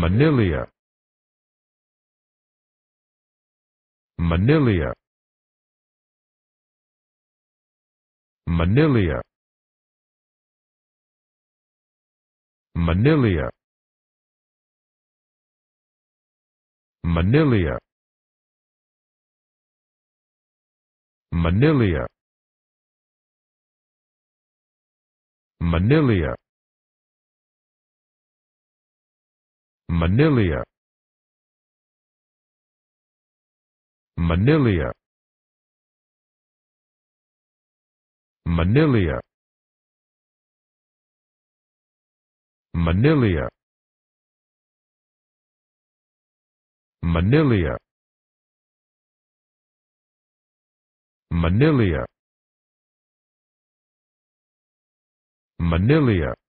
Manilia Manilia Manilia Manilia Manilia Manilia Manilia Manilia. Manilia. Manilia. Manilia. Manilia. Manilia. Manilia.